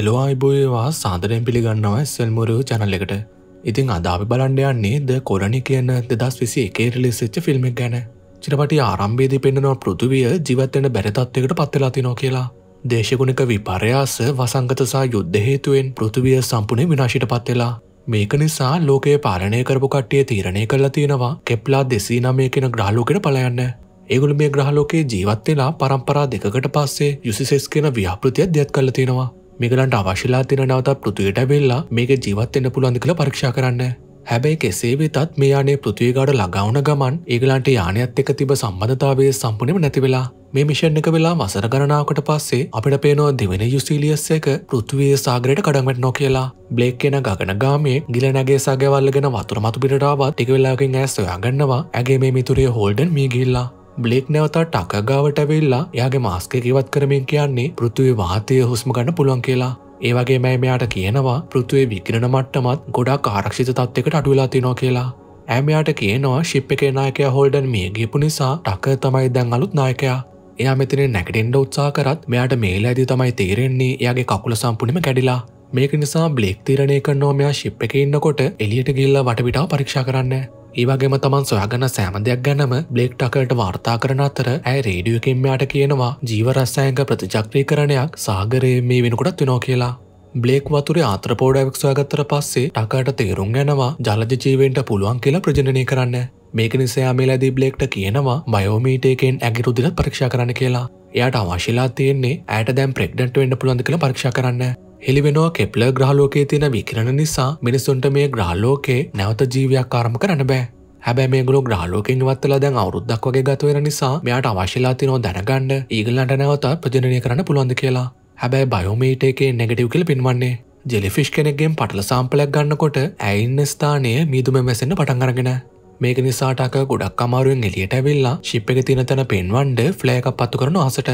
එලෝආයිබෝයවා සාදරයෙන් පිළිගන්නවා සෙල්මුරු චැනල් එකට ඉතින් අදාපි බලන්ඩ යන්නේ ද කොරණි කියන දෙදස් විසි එකේ රිලිසිච්ච ෆිල්ම්ක් ගැන චිරපටි ආරම්භේදී පෙන්න්නනවා පෘතුවිය ජීවත්වෙන බැරිතත්වයකට පත්වෙලාතිනෝ කියලා. දේශගුණික විපර්යාස වසංගතසා යුද්ධහේතුවෙන් පෘතුවිය සම්පුනේ විනාශිට පත්වෙලා. මේක නිසා ලෝකයේ පාලනය කරපු කට්ටිය තීරණය කරලා තියෙනවා කෙප්ලා දෙසී නමය කෙන ග්‍රහලෝකෙන පලයන්න. ඒගුල මේ ග්‍රහලෝකයේ ජීවත්වෙලා පරම්පරා දෙකට පස්සේ යුසිසෙස් කියෙන ව්‍යාපෘතියක් දෙයක් කල තියෙනවා. මේගලන්ට අවශිලා තින නවතත් පෘතියට බෙල්ලා මේක ජීවත්වෙන්න පුළුවන්දි කළ පරක්ෂා කරන්න. හැබැයි කෙසේ වෙතත් මේ යානේ පෘතියගාඩ ලගවන ගමන් ඒගලන්ට යානයත් එක තිබ සම්බධතාවේ සම්පනම නැතිවෙලා මේ මිෂන් එක වෙලා වසර ගණනාවකට පස්සේ අපිට පේනවා දෙවෙන යුසිලියස් එක පෘතුවේ සාගරයට කඩමට නො කියලා බ්ලේක් කියෙන ගගන ගාමේ ගිල නගේ සාගවල්ලගෙන වතුර මතු පිටාවත් එක වෙලාකින් ඇස් සොයාගන්නවා ඇගේ මේ මිතුරේ හෝල්ඩන් මීගිල්ලා බ්ලේක් නැවතා ටකගාවට වෙල්ලා යාගේ මාස්ක ගෙවත් කරමින් කියන්නේ පෘතුවේ වාතය හුස්ම ගන්න පුළුවන් කියලා ඒවගේ මෑ මෙයාට කියනවා පෘතුවේ විකිරණ මට්ටමත් ගොඩා කාරක්ෂිත තත්වකට අඩුවෙලා තිනෝ කියලා ඇමයාට කියනවා ශිප් එකේ නායකයා හෝල්ඩන් මේ ගිපු නිසා ටක තමයි දැන් අලුත් නායකයා එයා මෙතන නැකටෙන්ඩ උත්සා කරත් මෙයාට මේල ඇදි තමයි තේරෙන්නේ යාගේ කකුල සම්පුනිම කැඩිලා මේක නිසා බ්ලෙක් තිරණය කරනෝමයා ශිප් එක ඉන්නකොට එලියට ගිල්ලා වටවිටා පරීක්ෂා කරන්න ඒවගේම තමන් සොයාගන්න සෑම දෙයක් ගැනම බ්ලෙක් ටකට වාර්තා කරන අතර ඇය රේඩියකින් යාට කියනවා ජීවරස්සෑයක ප්‍රතිචක්‍රී කරණයක් සාගරයේ මේ වෙනකොටත් වෙනෝ කියලා. බ්ලේක් වතුර ආත්‍රපෝඩයක් සොයාගත්තර පස්සේ ටකට තේරුම් ගැනවා ජලජ ජීවෙන්ට පුළුවන් කියලා ප්‍රජනය කරන්න. මේක නිසයා මේලදී බ්ලෙක්ට කියනවා බයෝමීටයකෙන් ඇගිරුදිල පරක්ෂා කරන්න කියලා. එයට අවශිලා තියෙන්නේ ඇයට දැම් ප්‍රෙක්්ඩට වෙන්න පුළන්ද කළ පරක්ෂා කරන්න හෙළිවෙනවා කෙප්ලර් ග්‍රහලෝකයේ තියෙන විකිරණ නිසා මිනිසුන්ට මේ ග්‍රහලෝකේ නැවත ජීවයක් ආරම්භ කරන්න බෑ. හැබැයි මේගොල්ලෝ ග්‍රහලෝකයෙන් ඉවත්වලා දැන් අවුරුද්දක් වගේ ගත වෙන නිසා මෙයාට අවශ්‍යලා තියෙනවා දැනගන්න ඊගලන්ට නැවත ප්‍රජනනය කරන්න පුළුවන්ද කියලා. හැබැයි බයෝමීට එකේ නෙගටිව් කියලා පෙන්වන්නේ. ජෙලිෆිෂ් කෙනෙක්ගෙන් පටල සාම්පලයක් ගන්නකොට ඇයින්න ස්ථානයේ මීදුමෙන් වැසෙන්න පටන් අරගෙන මේක නිසාටක ගොඩක් අමාරුවෙන් එලියට ඇවිල්ලා ශිප් එක තියෙන තැන පෙන්වන්ඩ ෆ්ලෑකක් පත්තු කරන අසට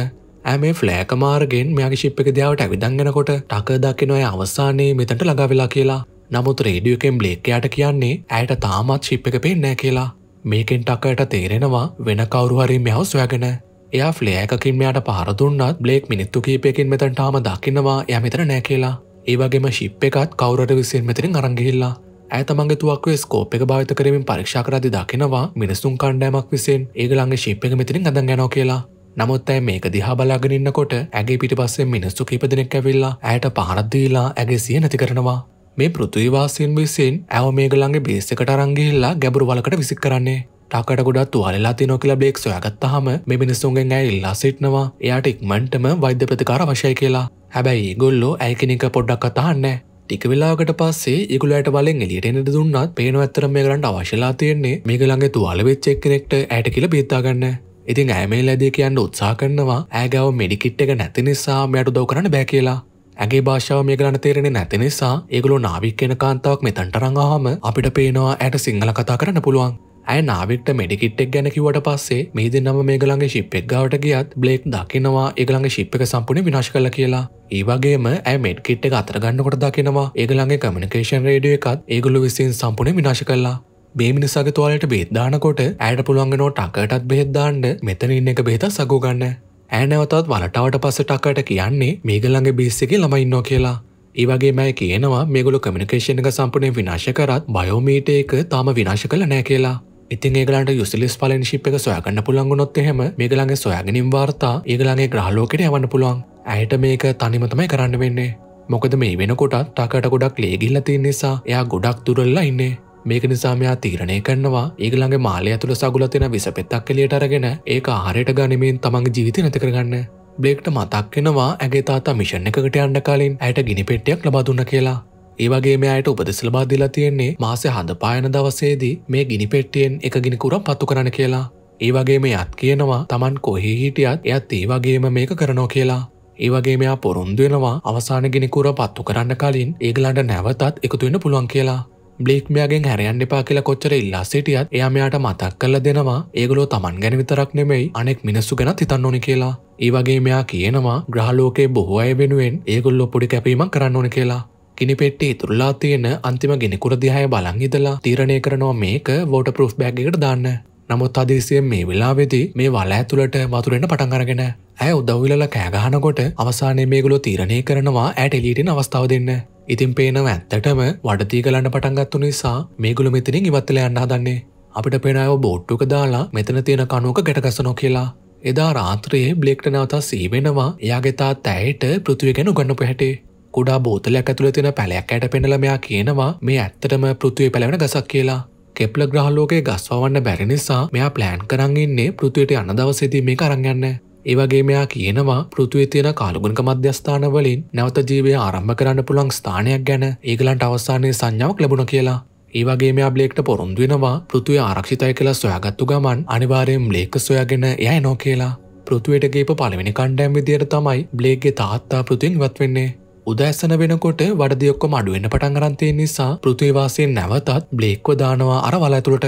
ඇමේ ෆ්ලෑක මාර්ගෙන් මෙයාගේ ශිප් එක දියාවට ඇවිදංගෙනකොට ටක දකිනොය අවසානයේ මෙතට ළඟවෙලා කියලා නමුත් රේඩියකෙන් බ්ලේක්කයාට කියන්නේ ඇයට තාමත් ශිප් එක පෙන්නෑ කියලා මේකෙන් ටකයට තේරෙනවා වෙන කවරුහරි මෙහව සොයගෙන එයා ෆ්ලෑකකින් මෙයාට පහරදුන්නත් බ්ලේක් මිනිත්තු කීපයකින් මෙතන් ටාම දකිනවා ය මෙතර නෑ කියලා ඒවගේම ශිප් එකත් කවරට විසින් මෙතරින් අරංගිහිල්ලා ඇතමගේ තුවක්ව ස්කෝප් එක භාවිත කරමින් පරික්ෂා කරදි දකිනවා මිනිසුන් කණ්ඩෑමක් විසින් ඒගළන්ගේ ශිප් එක මෙතිරින් අඳ ගැනෝ කියලා නමුත් ඇ මේක දිහා බලාගෙනන්නකොට ඇගේ පිටිපස්සේ මිනිස්සු කිපදනෙක් ඇවිල්ලා ඇයට පහරද්දීලා ඇගේ සිය නැති කරනවා. මේ පෘතුවිවාසයෙන් විසින් ඇව මේගලන්ගේ බේසකට රංගිහිල්ලා ගැබරු වලකට විසික් කරන්නේ. ටකට ගොඩත් තුවාලලා තිනෝ කියලා බ්ලෙක් සොයාගත්තහම මේ මිනිස්සුන්ගෙන් ඇ ඉල්ලා සිටනවා එයාට ඉක්මන්ටම වෛද්‍ය ප්‍රතිකාර වශය කියලා. හැබැයි ගොල්ලෝ ඇයිකෙනෙක පොඩ්ඩක් කතාන්නේ. ටික වෙලාකට පස්සේ ඉගුලට වලෙන් එලියට එනට දුන්නත් පේන ඇත්තර මේ කරන්න අවශ්‍යලා තියෙන්නේ මේකළඟ තුවාල වෙච්චෙක්කෙනෙක්ට ඇයට කියල බේතාගන්න ඉතින් ඇමේ ලදේ කියන්න උත්සා කරනවා ඇගව මෙඩිකිට් එක නැති නිසා මෙයට උදව් කරන්න බෑ කියලා. ඇගේ භාෂාව මේ ගලන තේරෙන්නේ නැති නිසා ඒගොල්ලෝ නාවික කෙන කාන්තාවක් මෙතනට රඟාම අපිට පේනවා ඇයට සිංහල කතා කරන්න පුළුවන්. ඇය නාවික්ට මෙඩිකිට් එක ගැන කිව්වට පස්සේ මේ දෙන්නම මේගලගේ ශිප් එක ගාවට ගියත් බ්ලේක් දකිනවා ඒගලගේ ශිප් එක සම්පූර්ණයෙන් විනාශ කළා කියලා. ඒවගේම ඇ මෙඩ්කිට් එක අතර ගන්නකොට දකිනවා ඒගලගේ කමිනිකේෂන් රේඩියෝ එකත් ඒගොල්ලෝ විසින් සම්පූර්ණයෙන් විනාශ කළා. මේ මිනිසාගේ තුවාලට බෙහෙත් දානකොට ඇයට පුළුවන් නෝටකටත් බෙහෙත් දාන්න මෙතන ඉන්න එක බෙහෙතක් සගෝ ගන්න. ඇය නැවතත් වලටවට පස්සේ ටකට කියන්නේ මේගොල්ලන්ගේ බිස් එකේ ළමයි ඉන්නවා කියලා. ඒ වගේම ඇය කියනවා මේගොල්ලෝ කමියුනිකේෂන් එක සම්පූර්ණයෙන් විනාශ කරත් බයෝමීටර් එක තාම විනාශ කළ නැහැ කියලා. ඉතින් ඒගලන්ට යුසිලිස් පලනිශිප් එක සොයාගන්න පුළන්ගුණොත් එහෙම මේගලගේ සොයාගනින් වාර්තා ඒගලගේ ග්‍රහලෝකට යවන්න පුළුවන් ඇයට මේක තනිමතමයි කරන්න වෙන්නේ මොකද මේ වෙනකොටත් ටකට ගොඩක් ලේගිල්ල තින් නිසා එයා ගොඩක් තුරල්ලා ඉන්නේ මේක නිසාමයා තීරණය කරනවා ඒගළඟ මාලය ඇතුළ සගුලතින විස පෙත්තක් කලියට අරගෙන ඒ ආරයට ගනිමින් තමන්ගේ ජීවිත නැතිකරගන්න බ්ලේක්ට මතක්කෙනවා ඇගේ තාතා මිෂණ එකකට අන්ඩ කාලින් ඇයට ගිනි පෙට්ටියක් ලබාදුන්න කියලා ඒවගේ මෙයට උපදෙසලබා දිලා තියෙන්නේ මාසය හඳ පායන දවසේදී මේ ගිනි පෙට්ටියෙන් එක ගිනිකුරම් පත්තු කරන කියලා. ඒවගේ මේ අත් කියනවා තමන් කොහේ හිටියත් එයත් ඒවගේම මේක කරනෝ කියලා. ඒවගේ මෙයා පොරුන්දුවෙනවා අවසාන ගිනිකුර පත්තු කරන්න කලින් ඒගලන්ට නැවතත් එකතුවෙන පුළුවන් කියලා. බ්ලේක්මයාගෙන් හැරයන්න එපා කියලා කොච්චර ඉල්ලා සිටියත් එයාමයාට මතක් කල්ල දෙනවා ඒගලෝ තමන් ගැන විතරක් නෙමෙයි අනෙක් මිනිස්සු ගැනත් හිතන්න ඕනි කියලා. ඒවගේ මෙයා කියනවා ග්‍රහලෝකේ බොහෝ අය වෙනුවෙන් ඒගොල්ලො පොඩි කැපීමක් කරන්න ඕන කියලා. කිනිපෙට්ටි ඉතුරලා තියෙන අන්තිම ගෙනෙකුර දිහාය බලංහිදලා තීරණය කරනවා මේක වෝට ප්‍රෘෆ් බැග්ගකට දාන්න නමුත් අදේශයෙන් මේ වෙලාවෙදී මේ වල ඇතුළට වතුරෙන්ට පටන්ගරගෙන ඇය උදව්විලල කෑගහනකොට අවසානය මේගුලො තීරණය කරනවා ඇයට එලීටෙන් අවස්ථාව දෙන්න. ඉතින් පේනව ඇත්තටම වඩතී කලන්න පටන්ගත්තු නිසා මේගුල මෙතනින් ඉවත්තල යන්න දන්නේ. අපිට පෙනයෝ බෝට්ටුක දාලා මෙතන තියෙන කනුවක ගැටගසනො කියලා. එදා රාත්‍රයේ බ්ලෙක්ට නවතා සීවෙනවා යාගෙතා තැයට පෘතිව ගැන ගන්න පැහැටේ. කුඩා බෝතලයක් ඇතුළ තින පැලයක් ඇයට පෙනලමයා කියනවා මේ ඇත්තටම පෘතිවේ පැලවෙන ගසක් කියලා. කෙප්ල ග්‍රහලෝකයේ ගස්වවන්න බැරි නිසා මෙයා ප්ලෑන් කරන් ඉන්නේ පෘතුවයට යන දවසේදී මේ කරංගන්න. ඒවගේ මෙයා කියනවා පෘතුවේ තියෙන කාලගුණක මධ්‍යස්ථාන වලින් නැවත ජීවය ආරම්භ කරන්න පුළන් ස්ථානයක් ගැන ඒගලන්ට අවස්සානයේ සංඥාවක් ලැබුණ කියලා. ඒවගේ මෙයා බ්ලේක්ට පොරුන්දුවෙනවා පෘතුවේ ආරක්ෂිතය කියලා සොයාගත්තු ගමන් අනිවාරයෙන් බ්ලේක සොයාගෙන යය නෝ කියලා. පෘතුවයට ගේප පළවෙනි කණ්ඩෑම් විදියට තමයි බ්ලේක්ගේ තාත්තා පෘතින් ඉවත් වෙන්නේ. උදැසන වෙනකොට වඩදියොක්කොම අඩුවෙන්න පටන් ගරන්තය නිසා පෘතිවාසයෙන් නැවතත් බ්ලේක්ව දානවා අර වලඇතුළට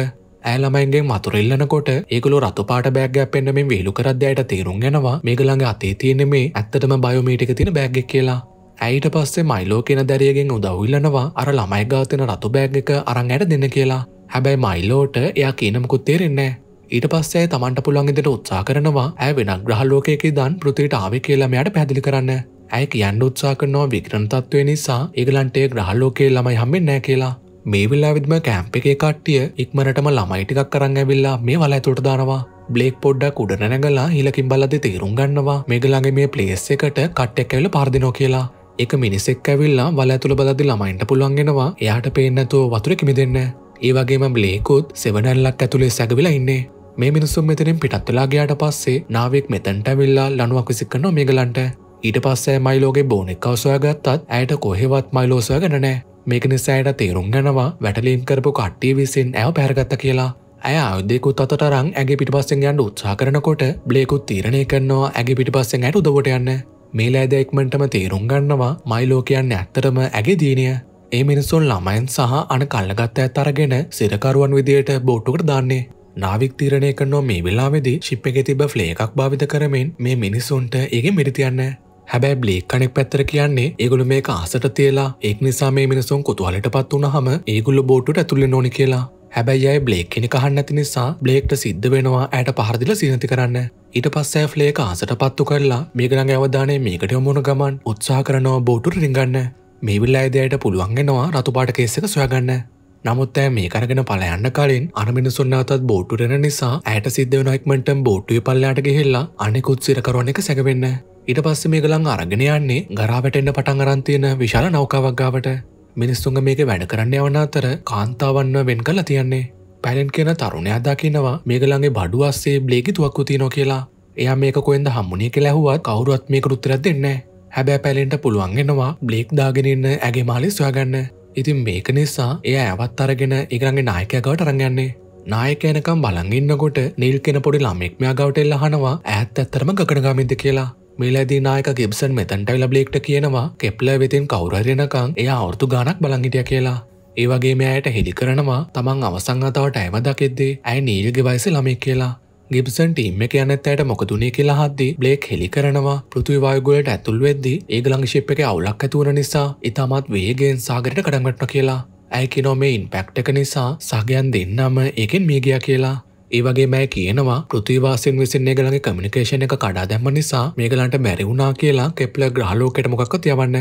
ඇලමයින්ගේ මතුරල්ලනකොට ඒකළු රතුපාට බෑගයක් පෙන්න්නමින් වේලු කරද්‍යයට තේරුම් ගෙනවා මේගළඟ අතේ තියෙන මේ ඇත්තටම බයෝමීටික තින බෑග්ගෙක් කියලා. ඇයිට පස්සේ මයිලෝ කියෙන දැරියගෙන් උදව්විල්ලනවා අර ළමයිගාතන රතු බෑග් එක අරං ඇයට දෙන්න කියලා. හැබැයි මයිලෝට එයා කියනමකුත් තේරෙන්නේ. ඊට පස්සේ තමන්ට පුළන්ගෙදට උත්සා කරනවා ඇ වෙන ග්‍රහලෝකයකේ දන් පෘතිට ආවි කියලාමයට පැදිලි කරන්න. ඇය කියන්න උත්සා කරනවා විකරණ තත්ත්වය නිසා ඒගලන්ටේ ග්‍රහලෝකයේ ළමයි හම්බෙන්නේ නැහැ කියලා. මේ වෙලාවෙදිම කැම්ප් එකේ කට්ටිය ඉක්මනටම ළමයි ටිකක් කරන් ඇවිල්ලා මේ වලයතුට දානවා. බ්ලේක් පොඩ්ඩක් උඩ නැනගලා හිලකින් බලද්දි තේරුම් ගන්නවා මේගලගේ මේ ප්ලේස් එකට කට්ටෙක් ඇවිල්ලා පාරදිනෝ කියලා. එක මිනිසෙක් ඇවිල්ලා වල ඇතුළ බලද්දි ළමයින්ට පුළුවන්ගෙනවා එයාට පේන්නතුව වතුර කිමි දෙන්න. ඒ වගේම බ්ලේකුත් සෙවනැල්ලක් ඇතුළේ සැගවිලා ඉන්නේ. මේ මිනිසුම් මෙතනින් පිටත්වෙලාගේයාට පස්සේ නාවෙක් මෙතැන්ට විල්ලා ලනුවක් විසික්කනවා මේගලන්ට ඊට පස්සේ මයිලෝගේ බෝනෙක් අවසොයාගත්තත් ඇයට කොහෙවත් මයිලෝසයගෙන නෑ මේක නිසායට තේරුම් ගැනවා වැටලීම් කරපු කට්ටිය විසින් ඇව පැරගත්ත කියලා ඇය අයුද්දෙකුත් අතරං ඇගේ පිටිපස්සෙන් යන්න උත්සා කරනකොට බ්ලේකුත් තීරණය කරනවා ඇගේ පිටිපස්සෙන් ඇයට උදවට යන්න මේ ලෑදෙක්මටම තේරුම් ගන්නවා මයිලෝකයන්න ඇත්තටම ඇගේ දීනය ඒ මිනිසුන් ළමයින් සහ අන කල්ලගත්ත ඇත් අරගෙන සිරකරුවන් විදියට බෝට්ටුකට දාන්නේ නාවික් තීරණය කරනෝ මේ වෙලාවෙදි ශිප් එක තිබ ෆ්ලේ එකක් භාවිත කරමින් මේ මිනිසුන්ට ඒගේ මිරිතියන්න හැබැයි බ්ලේක් කනෙක් පැත්තර කියන්නේ ඒගොලු මේක අසට තියලා ඒක් නිසා මේ මිනිසුන් කොතුහලට පත් වුණ හම ඒගුල්ල බෝටුට ඇතුළෙ නොනි කියලා හැබැයි අයි බ්ලේක් කෙනෙ කහන්න ඇති නිසා බ්ලේක්ට සිද්ධ වෙනවා ඇයට පහරදිල සිනති කරන්න ඊට පස්සෑ ෆ්ලේක අසට පත්තු කරලා මේකළඟ අවධානය මේකට යොමුණ ගමන් උත්සා කරනවා බෝටුට රිංගන්න මේ විල්ල අයිදයට පුළුවන්ගෙනවා රතුපාට කේසක සොයගන්න නමුත් ඇ මේ කරගෙන පලයන්න කලින් අනමිනිසුන්නාතත් බෝටුරෙන නිසා ඇයට සිද්ධ වනක්මට බෝට්ටුව පල්ලයාට ගෙහෙල්ලා අනෙකුත් සිරකරුවන් එක සැකවෙන්න ඊට පස්ස මේ ගලං අරගෙන යන්නේ ගරාවැටෙන්ට පටන් අරන්තියන විශාල නෞකාවක්ගාවට මිනිස්සුන් මේක වැඩ කරන්න යවන අතර කාන්තාවන්න වෙන් කලා තියන්නේ පැලෙන් කියෙන තරුණයාදා කියනවා මේගලගේ බඩු අස්සේ බ්ලේගි තුවක්කු තියනො කියලා එයා මේක කොෙන්ද හම්මුණේ කෙලැහුවත් කවරුවත් මේක රුත්තරත් දෙන්න හැබැ පැලෙන්ට පුළුවන්ගෙනවා බ්ලේක් දාගෙනන්න ඇගේ මාලි සොයාගන්න ඉතින් මේක නිසා එය ඇවත් අරගෙන ඒගරගේ නායකයකට රංගන්නේ නායකෑනකම් බලගන්නකොට නිල් කෙන පොඩි ළමෙක්මයා ගවටෙල්ල හනවා ඇත් ඇත්තරම ගකනගාමිද කියලා මිලදී නායක ගෙබ්සන් මෙතැන්ටයිල බ්ලේක්ට කියනවා කෙප්ල වෙතින් කවුරරෙනකං එය අවුරතු ගානක් බලංගිටිය කියලා. ඒවගේ මෙයට හෙළි කරනවා තමන් අවසංගතාවට ඇම දකිෙද්දේ ඇයි නීල්ගෙ වයිස ළමෙක් කියලා. ගිබ්සන් ටීම් එක යනැත්තයට මොකදුනේ කියලා හද්දි බ්ලේක් හෙළි කරනවා පෘතිවායගොලට ඇතුල් වෙද්දි ඒගලං ශිප් එක අවුලක් ඇතුවන නිසා ඉතාමත් වේගෙන් සාගරට කඩගටන කියලා. ඇයි කිනෝ මේ ඉන් පැක්ටක නිසා සගයන් දෙන්නම ඒකෙන් මියගිය කියලා. ඒවගේ මෑ කියනවා පෘතිවාසින් විසින් ඒගලගේ කමිනිකේෂණ එක කඩා දැම්ම නිසා මේගලන්ට මැරිවුණා කියලා කෙප්ල ග්‍රහලෝකෙට මොකක්වත් යවන්න.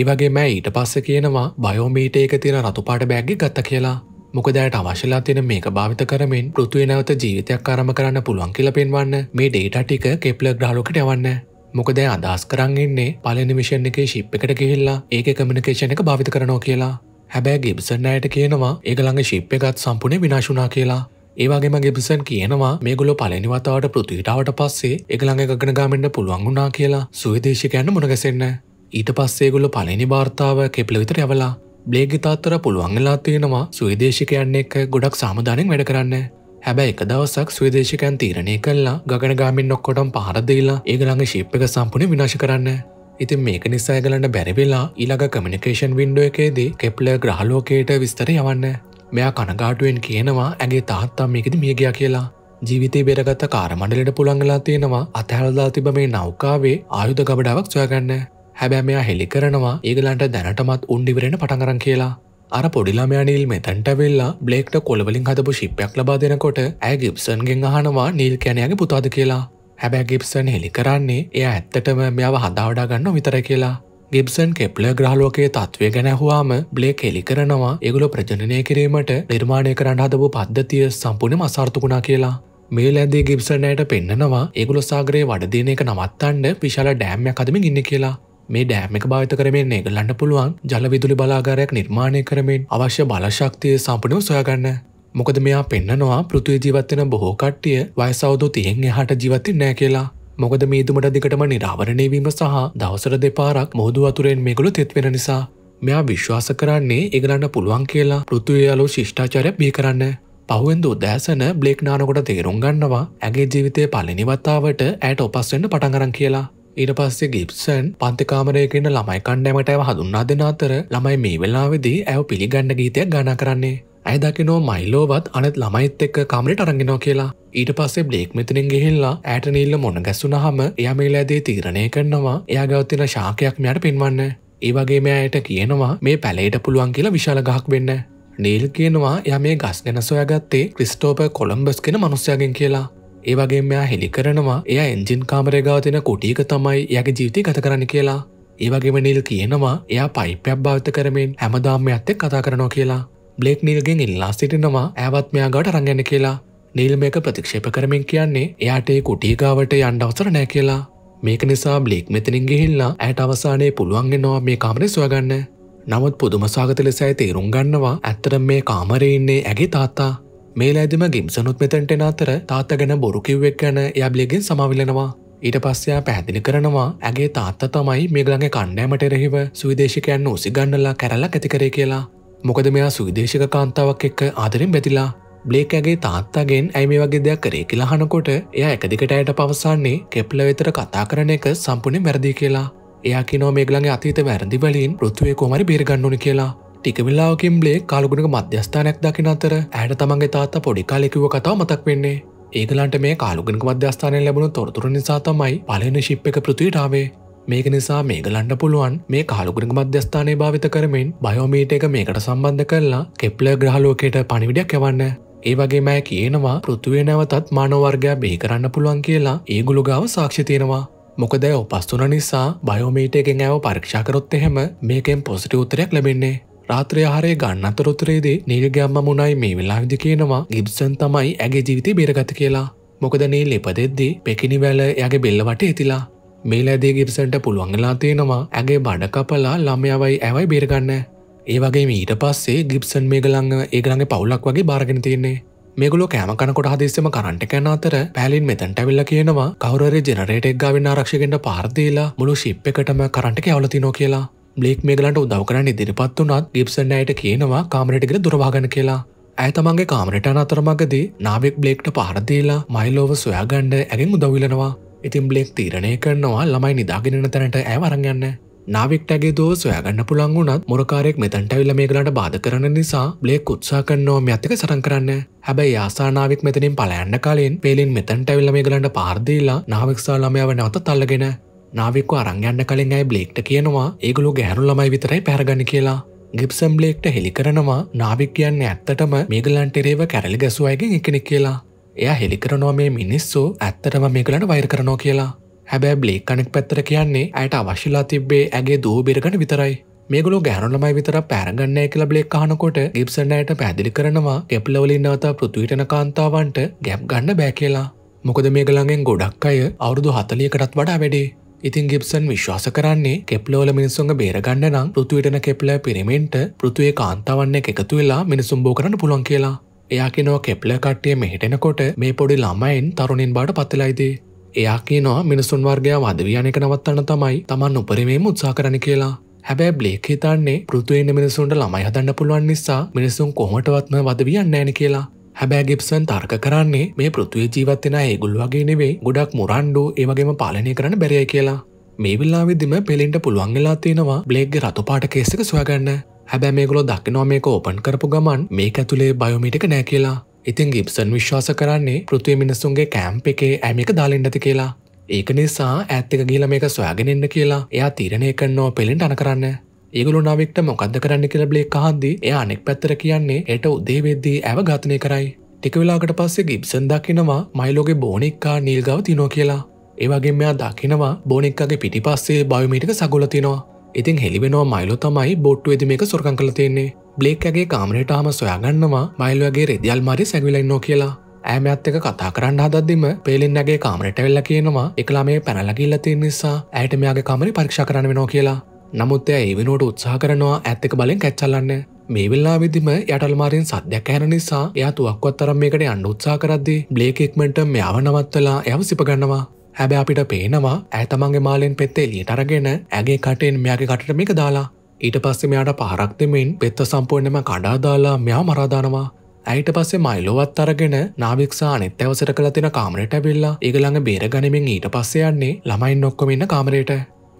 ඒවගේ මෑ ඊට පස්ස කියනවා බයෝමීට එක තියෙන රතුපාට බෑග්ගි ගත්ත කියලා මොකදෑට අවශලා තින මේක භාවිත කරමින් පෘතුවේ නැවත ජීවිතයක් ආරම කරන්න පුළුවන් කියල පෙන්වන්න මේ ඩේට ටික කෙප්ල ග්‍රහලොකට යවන්න. මොකදෑ අදස් කරන්ගන්නේ පලනි මිෂන් එක ශිප් එකට කිහිල්ලා ඒක කමිනිකේෂණ එක භාවිත කරනෝ කියලා. හැබැ ගිබ්සන් අයට කියනවා ඒගළඟ ශිප් එකත් සම්පුුණේ විනාශුනා කියලා ඒවාගේම ගෙබිසන් කියනවා මේගොලො පලනිවතාවට පෘතිටාවට පස්සේ එකළඟ ගගන ගාමෙන්න්න පුළුවන් වුණා කියලා සුවිදේශකයන්න මුණගැසෙන්න. ඊට පස්සේගොල්ල පලනි භාර්තාව කෙපල විතර යවලා බ්ලේගිතාත්තර පුළුවන්ගලා තියෙනවා සුවිදේශකයන්න එක ගොඩක් සාමධානෙන් වැඩ කරන්න. හැබැ එක දවසක් සුවිදේශකයන් තීරණය කල්ලා ගගන ගාමින් නොක්කොටම් පහරදීලා ඒගළඟ ශිප් එක සම්පුුණ විනාශ කරන්න. ඉතින් මේක නිසායගලන්න බැරිවෙලා ඉළඟ කමිනිකේෂන් වින්ඩෝ එකේදී කෙප්ල ග්‍රහලෝකයට විස්තර යවන්න මෙයා කනගාටුවෙන් කියනවා ඇගේ තාත්තා මේකද මියගයා කියලා. ජීවිතේ බෙරගත්ත කාරමණඩලට පුළංගලා තියෙනවා අතහැල්දා තිබ මේ නෞකාවේ ආයුධ ගබඩාවක් සොයගන්න. හැබැ මෙයා හෙළි කරනවා ඒගලන්ට දැනටමත් උන්ඩිවරෙන පටඟරන් කියලා. අර පොඩිලාමයා නිල් මෙතැන්ට වෙල්ලා බ්ලේක්ට කොළවලින් හදපු ශිප්යක් ලබා දෙනකොට ඇය ගිප්සන්ගෙන් අහනවා නිල් කැනයාගේ පුතාද කියලා. හැබැ ගිප්සන් හෙළි කරන්නේ එය ඇත්තටම මෙයාව හදාවඩා ගන්න විතර කියලා. ගෙබ්සන්ගේ ප්ල ග්‍රහලෝකයේ තත්ත්වය ගැනැහවාම බ්ලේක් එලි කරනවා එගුල ප්‍රජනය කිරීමට නිර්මාණය කරන්න හදපු පද්ධතිය සම්පූර්ණ මසාර්ථකුණා කියලා. මේ ලැදේ ගිබ්සනයට පෙන්න්නනවා ඒගුල සාගරයේ වඩදින එක නවත්තන්න විශාල ඩෑම්ය අකදම ඉන්න කියලා මේ ඩෑම එක භාවිත කරමෙන් ඒගලන්න පුළුවන් ජලවිදුලි බලාගාරයක් නිර්මාණය කරමින් අවශ්‍ය බලශක්තිය සම්පනව සොයගන්න මොකද මෙයා පෙන්න්නනවා පෘතුවේ ජීවත්වෙන බොහෝ කට්ටිය වයසවදෝ තියෙන් එහට ජීවත්ති නෑ කියලා මොකද මීදුමට දිකටම නිරාවරණයවීම සහ දවසර දෙපාරක් මුහුදු අතුරෙන් මෙගුළු තෙත්වෙන නිසා මෙයා විශ්වාස කරන්නේ ඒගලන්න පුළුවන් කියලා පෘතුවයාලෝ ශිෂ්ඨාචරය බී කරන්න. පහුවෙන්ද උදෑසන බ්ලෙක් නානකොට තේරුම් ගන්නවා ඇගේ ජීවිතය පලනිවත්තාවට ඇයට ඔපස්වෙන්න පටඟරන් කියලා. ඊට පස්සේ ගිප්සන් පන්තිකාමරයකන්න ළමයි කණ්ඩෑමට ඇව හඳුන්නා දෙන අතර ළමයි මේ වෙලාවෙදී ඇව පිළිගන්න ගීතයක් ගනා කරන්නේ. ඇය දකිනෝ මයිල්ලෝවත් අනත් ළමයිත් එක්ක කාමරට අරගෙනෝ කියලා ඊට පස්සේ බ්ලේක් මෙතනින් ගෙහිල්ලා ඇයට නිල්ල මොන ගැසුනහම එයා මේලෑදේ තීරණය කරනවා එයා ගවත්තින ශාකයක් මෙයට පින්වන්න ඒවගේ මෙයායට කියනවා මේ පැලේට පුළුවන් කියලා විශාල ගහක් වෙන්න නීල් කියනවා ය මේ ගස් ගැන සොයාගත්තේ ක්‍රිස්ටෝප කොළම්බස් කෙන මනුස්්‍යයගෙන් කියලා. ඒවගේ මෙයා හෙළි කරනවා එය එන්ජින් කාමරේගාතින කොටියක තමයි යගේ ජීවිතය ගත කරන්න කියලා. ඒවගේම නිල් කියනවා එයා පයිපයක් භාවිත කරමින් හැමදාම්ම ඇත්තෙක් කතා කරනවා කියලා. බ්ලෙක් නිල්ගෙන් ඉල්ලා සිටිනවා ඇවත්මයා ගට රංගන්න කියලා නිල්මක ප්‍රතික්ෂේප කරමින් කියන්නේ එයාටේ කුටිගාවට යන්ඩ අවසර නෑ කියලා මේක නිසා බ්ලෙක් මෙතනින් ගිහිල්ලා ඇයට අවසානයේ පුළුවන්ගෙනවා මේ කාමරය සොයගන්න නමුත් පුදුම සාගත ලෙස ඇ තේරුම් ගන්නවා ඇත්තර මේ කාමරය ඉන්නේ ඇගේ තාත්තා මේල ඇදිම ගිම්සනුත් මෙතැන්ට අතර තාත්ත ගැන බොරු කිව්වෙක් ගැන යබ්ලෙගෙන් සමවිලෙනවා ඊට පස්සයා පැහැදිලි කරනවා ඇගේ තාත්ත තමයි මේගලගේ කණ්ඩෑමට එරෙහිව සවිදේශකයන් උසිගන්නලා කැරල්ලා ඇතිකරේ කියලා මොකද මෙයා සුවිදේශක කාන්තාවක් එක්ක ආදරෙන් බැතිලා බ්ලේකඇගේ තාත්තාගෙන් ඇයි මේ වගේ දෙයක් කරේ කියලාහනකොට එය එකදිකට අයට පවසන්නේ කෙප්ල වෙතර කතා කරන එක සම්පුර්ණ මැරදි කියලා එයා කිනෝ මේගලගේ අතීත වැරදිවලින් පෘතුවය කොමරි බේරගන්නුන කියලා ටිකවිල්ලාකින් බ්ලේ කාලගුණක මධ්‍යස්ථානයක් දකින අතර ඇයට තමන්ගේ තාත්තා පොඩිකාලෙකිව කතා මතක් වෙන්නේ ඒගලන්ට මේ කාලුගෙනක මධ්‍යස්ථානය ලැබුණු තොරතුර නිසා තමයි පලන ශිප් එක පෘතිටාවේ මේක නිසා මේගලන්ඩ පුළුවන් මේ කාලුගරින් මධ්‍යස්ථානය භාවිත කරමින් බයෝමීට එක මේකට සම්බන්ධ කරලා කෙප්ල ග්‍රහලෝකයට පණිවිඩයක් යවන්න ඒවගේ මෑ කියනවා පෘතුවේ නැවතත් මානවර්ගයා බෙහි කරන්න පුළුවන් කියලා ඒගුළුගාව සාක්ෂි තියෙනවා මොකද උපස්තුන නිසා බයෝමීටයකෙන් ඇව පරක්ෂාකරොත් එහෙම මේකෙන් පොසිටි උත්තරයක් ලැබෙන්නේ රාත්‍රය හරය ගන්න අතරොතරේදේ නිර්ගම්ම මුණයි මේ වෙලාවිදි කියනවා ගිබ්සන් තමයි ඇගේ ජීවිත බේරගත කියලා මොකද නීල් එපදෙද්දී පෙකිනිවැල යගේ බෙල්ලවට ඇතිලා මේ ලැදේ ගිප්සන්ට පුළුවන්ගලා තියෙනවා ඇගේ බඩ කපලා ළමයවයි ඇවයි බේරගන්න. ඒ වගේ මීට පස්සේ ගිප්සන් මේ ගළඟ ඒගළඟ පවුලක් වගේ බාරගෙන තියෙන්නේ. මෙගුලො කෑම කනකොට හදිස්සම කරන්ට කැන අතර පැලින් මෙතැන්ට ඇවිල්ල කියනවා කවරර ජනරටෙක් ගවින්න ආරක්ෂකෙන්ට පාර්දීලා මුළු ශිප් එකටම කරන්ට කැවලතිනෝ කියලා බ්ලෙක් මේගලන්ට උදව කරන්න ඉදිරිපත් වුනත් ගිප්සන් අයට කියනවා කාමරටගෙන දුරවාගන කියලා ඇතමගේ කාමරට අතරමගදී නාවෙක් බ්ලෙක්ට පාරදීලා මයිලෝව සොයාගණ්ඩ ඇගෙන් උදවිලනවා ඉතින් බ්ලෙක් තීරණය කරනවා ළමයි නිදාගෙනන තැනට ඇවරගන්න නාවික්ටගේ දෝ සොයාගන්න පුළන් වුණත් මොරකාරෙක් මෙතැන්ට විල්ල මේකලට බාධ කරන නිසා බ්ලෙක් උත්සා කරන්නෝම ඇතික සරන් කරන්න හැබැයි ආසානාවක් මෙතනින් පලයන්න කලින් පෙලින් මෙතැන්ට විල්ල මේ ගලට පාර්දීලා නාවක්සා ළමයාව නැවත තල්ලගෙන නාවික්ව අරංයන්න කලින් ඇයි බ්ලෙක්ට කියනවා ඒගුළු ගැහරු ළමයි විතරයි පැරගනි කියලා ගිප්සම් බ්ලේක්ට හෙළි කරනවා නාවික් කියන්න ඇත්තටම මේගලන්ටෙරේව කැරලි ගැසුවයගෙන් එකනෙක් කියලා එය හෙළිකරනෝ මේ මිනිස්සු ඇත්තටම මේකලට වෛර කරනෝ කියලා හැබැ බ්ලේක් කනෙක් පැත්තර කියන්නේ ඇයට අවශ්‍යලා තිබ්බේ ඇගේ දූ බිරගන විතරයි මේගුලු ගැනුලමයි විතර පැරගන්නෑ කියලා බ්ලෙක් අහනකොට ගිප්සනයට පැදිලි කරනවා ගෙප්ලවලින් නවතා පෘතුවිටන කාන්තාවන්ට ගැප් ගන්න බෑ කියලා මොකද මේගලඟෙන් ගොඩක් අය අවුරුදු හතලියකටත් වඩා වැඩේ ඉතින් ගිප්සන් විශ්වාස කරන්නේ කෙප්ලෝල මිනිසුන්ගේ බේරගන්න නම් පෘතුවිටන කෙප්ල පිරිමෙන්ට පෘතුවේ කාන්තාවන්න එකතු වෙලා මිනිසුම්බෝ කරන්න පුළොන් කියලා එයා කියනවා කෙප්ල කට්ටිය මෙහිටෙනකොට මේ පොඩි ළමයින් තරුණින් බාට පත්වෙලයිදී. එයා කියනවා මිනිසුන් වර්ගයා වදවියනක නවත්තන්න තමයි තමන් උපරිමේ මුත්සා කරන කියලා. හැබැ බ්ලේක් හිතන්නේ පෘතුවන්න මිනිසුන්ට ළමයි හදන්න පුළුවන් නිසා මිනිසුන් කොහටවත්ම වදවියන්න ෑන කියලා. හැබැ ගිප්සන් තර්ක කරන්නේ මේ පෘතුවේ ජීවත්වෙන ඒගුල් වගේ නෙවේ ගොඩක් මුරන්්ඩු ඒවගේම පාලනය කරන බැරිය කියලා. මේ විල්ලාවිදිම පෙලින්ට පුළුවන්ගලා තියෙනවා බ්ලේග්ග රතුපාට කේසක සොයාගන්න හැබැ මේගොලො දකිනවා මේක ඕපන් කරපු ගමන් මේ ඇතුළේ බයෝමිටික නෑ කියලා ඉතින් ගිප්සන් විශ්වාස කරන්නේ පෘතිය මිනිසුන්ගේ කෑම්ප එකේ ඇමික දාලෙන්ඩති කියලා ඒක නිසා ඇත්තික ගීල මේක සොයාගෙනෙන්න්න කියලා එයා තීරණය කරන්නෝ පෙළෙන්ට අන කරන්න ඒගොලු නාවික්ට මොකක්ද කරන්න කියල බ්ලේ කහන්දි එයා අනෙක් පැත්තර කියන්නේ එයට උදේවෙද්දී ඇව ඝාතනය කරයි ටිකවෙලාකට පස්සේ ගිප්සන් දකිනවා මයිලෝගේ බෝනික්කා නිල්ගව තිනෝ කියලා ඒවගේ මෙයා දකිනවා බෝනික්කගේ පිටිපස්සේ බයමිටික සගුලතිනවා ඉතින් හෙළිවෙනවා මයිලෝ තමයි බොට්ටුවේද මේක සොරකං කළ තියෙන්නේ බ්ලේක්ඇගේ කාමරයටහම සොයාගන්නවා මයිලුවගේ රෙදියල් මරි සැගවිලයින්නෝ කියලා ඇමඇත් එක කතා කරන්න හදද්දිම පේලෙන්න්නගේ කාමරට වෙල්ල කියනවා එකලා මේ පැනලගිල්ල තිය නිසා ඇයට මෙයාගේ කාමරි පරික්ෂ කරන්න වෙනෝ කියලා නමුත් ඇ ඒ වෙනුවට උත්සාහ කරනවා ඇත්තක බලෙන් කැච්චල්ලන්න මේ වෙල්ලා විදිම යටල්මාරින් සද්‍යයක් ඇන නිසා එයා තුවක්වත් තරම් මේකට අන්න උත්සා කරද්දි බ්ලේකෙක්මට මෙයාව නවත්තලා ඇව සිපගන්නවා හැබැ අපිට පේනවා ඇ තමන්ගේ මාලෙන් පෙත්තේ ලියටරගෙන ඇගේ කටෙන් මෙයාගේ කටට මේක දාලා ඊට පස්සෙ මෙයාට පහරක්තිමින් පෙත්ත සම්පූර්ණම කඩාදාලා මෙයා මරාදානවා ඇයට පස්සේ මයිලොවත් අරගෙන නාවික්සා අනෙත්තැවසට කළ තින කාමරට ඇබිල්ලා ඒගළඟ බේරගනිමින් ඊට පස්සේ යන්නේ ළමයින් නොක්කොමඉන්න කාමරයට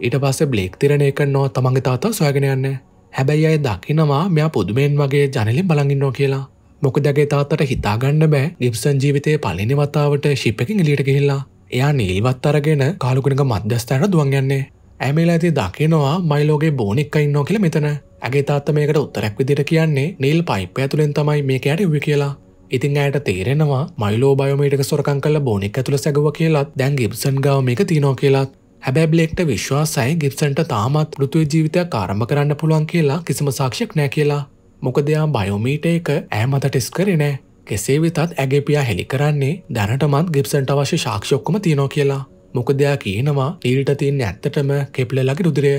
ඊට පස්සේ බ්ලෙක් තිරණය කරනවා තමන්ගේ තාතා සොයගෙන යන්න හැබැයි අය දකිනවා මෙයා පුදුමෙන් වගේ ජනලින් බලඟින්නෝ කියලා මොකදගේ තාතට හිතාගන්න බෑ ගිප්සන් ජීවිතය පලිනි වතාවට ශිප්පකින් එලියට ගිහිල්ලා එයා නීල්වත් අරගෙන කාලුකනක මධ්‍යස්ථාන දුවන් යන්නේ. ඇමේලා ඇති දකිනවා මයිලෝගේ බෝනික්ක ඉන්නෝ කියල මෙතන ඇගේ තාත්ත මේකට උත්තරැක් විදිට කියන්නේ නිල් පයිප ඇතුළෙන් තමයි මේක ඇයට වි කියලා. ඉතින් අයට තේරෙනවා මයිලෝ බයෝමේටක සොරකං කල බෝනික් ඇතුළ සැගව කියලත් දැන් ගිබ්සන් ගව මේක තිනෝ කියලත් හැබැබ්ලෙක්ට විශ්වාසයි ගිබ්සන්ට තාමත් ෘතුව ජීවිතයක් කාරම කරන්න පුළුවන් කියලා කිසිම සාක්ෂයක් නෑ කියලා. මොකදයා බයෝමීට එක ඇමතටිස් කරනෑ කෙසේ වෙතත් ඇගේපියා හෙළි කරන්නේ දැනටමත් ගිප්සන්ට අවශ්‍ය ශක්ෂයක්කම තියනෝ කියලා මොකදයා කියනවා ඊල්ට තියන්න ඇත්තටම කෙප්ලලගේ රුදුරය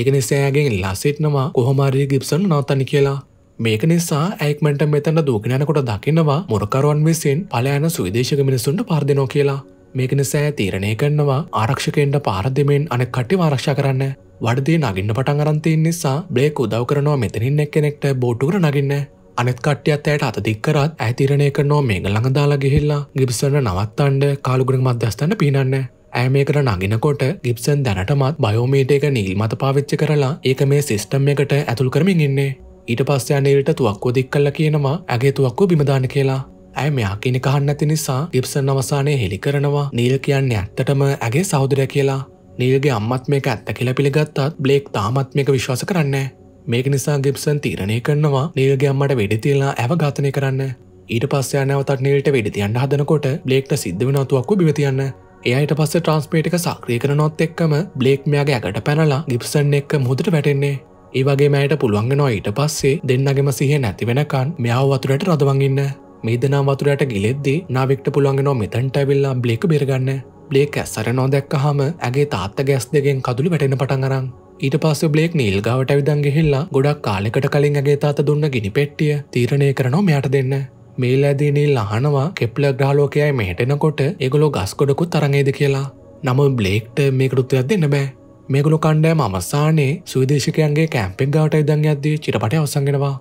ඒක නිසෑගෙන් ඉල්ලා සිටනවා කොහොමාරී ගිප්සන් නවතනි කියලා මේක නිසා ඇක්මට මෙතන දූගෙනනකොට දකිනවා මොරකරුවන් විසින් පලෑන සුවිදේශක මිනිසුන්ට පාර්දිනෝ කියලා මේක නිසා තීරණය කරනවා ආරක්ෂකෙන්ට පාරදමෙන් අනෙක් කට්ටි ආරක්ෂා කරන්න වඩදී නගින්න පටන් අරන්තයෙන් නිසා බ්ලේක් උදව් කරනවා මෙතනින් එක් කෙනෙක්ට බෝටුර නගින්න අනෙත් කට්ටියත් ඇයට අත දික්කරත් ඇතිරණය කරනෝ මේක ළඟදාලා ගිහිල්ලා ගිබ්සන නවත්තන්ඩ කාලුගුණ මධ්‍යස්ථන්න පිනන්න ඇය මේකට නගිනකොට ගිබ්සන් දැනටමත් බයෝමීට එක නිල් මත පාවිච්චි කරලා ඒක මේ සිස්ටම් එකට ඇතුල් කරමින් ඉන්නේ ඊට පස්ස අනේට තුවක්කෝ දික් කල්ල කියනවා ඇගේ තුවක්කෝ බිමදාන කියලා ඇය මෙයා කියන කහන්න ඇති නිසා ගිප්සන් අවසානය හෙළි කරනවා නීල් කියන්නේ ඇත්තටම ඇගේ සෞදරය කියලා නීල්ගේ අම්මත් මේක ඇත්ත කියලා පිළිගත්තත් බ්ලේක් තාමත් මේක විශ්වාස කරන්නේ මේක නිසා ගෙප්සන් තීරණය කරනවා නීල්ගේ අම්මට වෙඩිතිල්ලා ඇව ඝාතනය කරන්න ඊට පස්සේ නැවතත් නීල්ට වෙඩිතියන්න හදනකොට බ්ලේක්ට සිද්ධ වෙනතුවක්කු බිවතියන්න එයට පස්ස ට්‍රන්ස්පේටික සක්‍රිය කරනොත් එක්කම බ්ලේක්මයාගේ ඇකට පැනලා ගිප්සන් එක්ක මුදට වැටෙන්නේ ඒවගේ මෑයට පුළුවන්ගෙනවා ඊට පස්සේ දෙන්නගෙම සිහ නැති වෙනකන් මෙයාව වතුරට රදවන්ඉන්න මේදනා වතුරට ගිලෙද්දි නාවික්ට පුළුවන්ගෙනෝ මෙතැන්ට ඇවිල්ලා බ්ලේක බිරගන්න බ්ලේක ඇස්සර නොදැක්ක හම ඇගේ තාත්ත ගැස් දෙගෙන් කදුළි වැටෙන පටන් අරන් ඊට පස්ස බ්ලේක් නිල් ගවට විදන් ගෙහිල්ලා ගොඩක් කාලෙකට කලින් ඇගේ තාත දුන්න ගිනි පෙට්ටිය තීරණය කරනවා මෙයට දෙන්න. මේල් ඇදී නිල් අහනවා කෙප්ල ග්‍රහලෝකයයි මෙහටෙනකොට එගොලෝ ගස්කොඩකුත් තරගේද කියලා. නම බ්ලේක්ට මේකරුත්තුයක් දෙන්න බෑ. මේගුළු කණ්ඩෑම අමස්සානේ සුවිදේශකයන්ගේ කෑම්පෙක් ගවට ඉදන් ඇද්දී චිරපට අවසගෙනවා